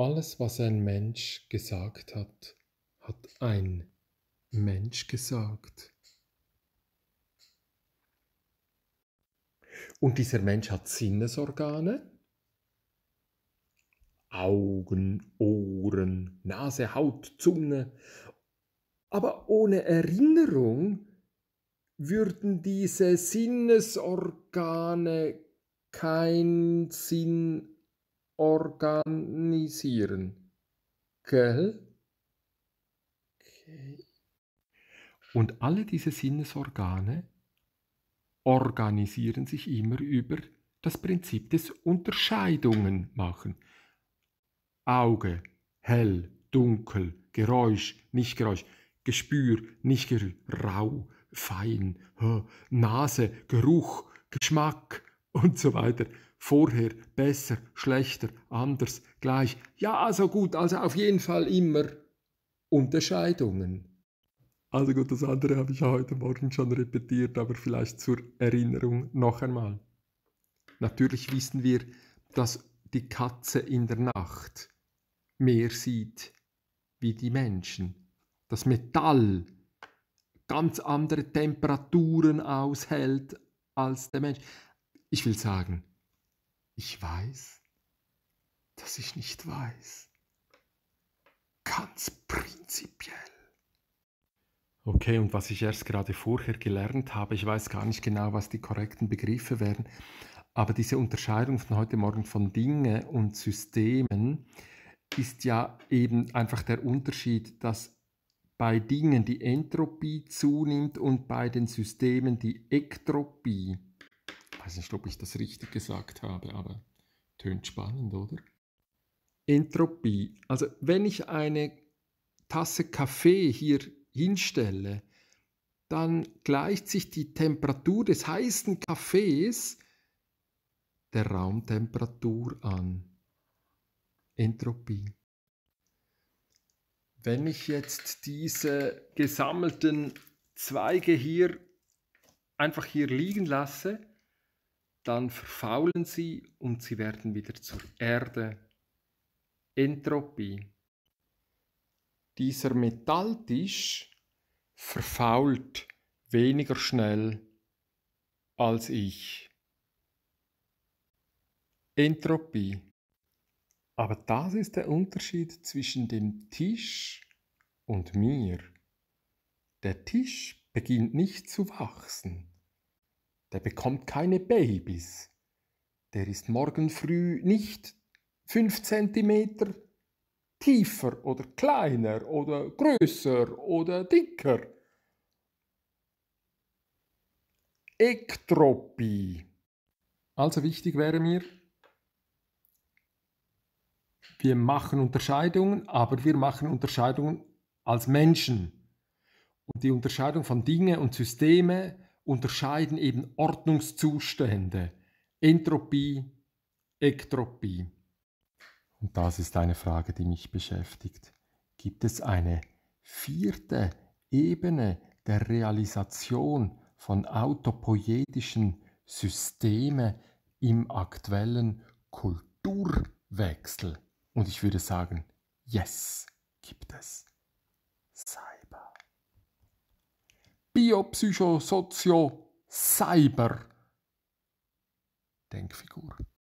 Alles, was ein Mensch gesagt hat, hat ein Mensch gesagt. Und dieser Mensch hat Sinnesorgane, Augen, Ohren, Nase, Haut, Zunge. Aber ohne Erinnerung würden diese Sinnesorgane keinen Sinn organisieren. Gell? Okay. Und alle diese Sinnesorgane organisieren sich immer über das Prinzip des Unterscheidungen machen. Auge, hell, dunkel, Geräusch, nicht Geräusch, Gespür, nicht Geräusch, rau, fein, Nase, Geruch, Geschmack und so weiter vorher, besser, schlechter, anders, gleich. Ja, also gut, also auf jeden Fall immer Unterscheidungen. Also gut, das andere habe ich ja heute Morgen schon repetiert, aber vielleicht zur Erinnerung noch einmal. Natürlich wissen wir, dass die Katze in der Nacht mehr sieht wie die Menschen. Das Metall ganz andere Temperaturen aushält als der Mensch. Ich will sagen, ich weiß, dass ich nicht weiß. Ganz prinzipiell. Okay, und was ich erst gerade vorher gelernt habe, ich weiß gar nicht genau, was die korrekten Begriffe wären, aber diese Unterscheidung von heute Morgen von Dinge und Systemen ist ja eben einfach der Unterschied, dass bei Dingen die Entropie zunimmt und bei den Systemen die Ektropie. zunimmt weiß nicht, ob ich das richtig gesagt habe, aber tönt spannend, oder? Entropie. Also wenn ich eine Tasse Kaffee hier hinstelle, dann gleicht sich die Temperatur des heißen Kaffees der Raumtemperatur an. Entropie. Wenn ich jetzt diese gesammelten Zweige hier einfach hier liegen lasse, dann verfaulen sie und sie werden wieder zur Erde. Entropie. Dieser Metalltisch verfault weniger schnell als ich. Entropie. Aber das ist der Unterschied zwischen dem Tisch und mir. Der Tisch beginnt nicht zu wachsen der bekommt keine Babys. Der ist morgen früh nicht fünf Zentimeter tiefer oder kleiner oder größer oder dicker. Ektropie. Also wichtig wäre mir, wir machen Unterscheidungen, aber wir machen Unterscheidungen als Menschen. Und die Unterscheidung von Dingen und Systemen, unterscheiden eben Ordnungszustände, Entropie, Ektropie. Und das ist eine Frage, die mich beschäftigt. Gibt es eine vierte Ebene der Realisation von autopoietischen Systemen im aktuellen Kulturwechsel? Und ich würde sagen, yes, gibt es. Sei. Biopsychosozio Cyber Denkfigur.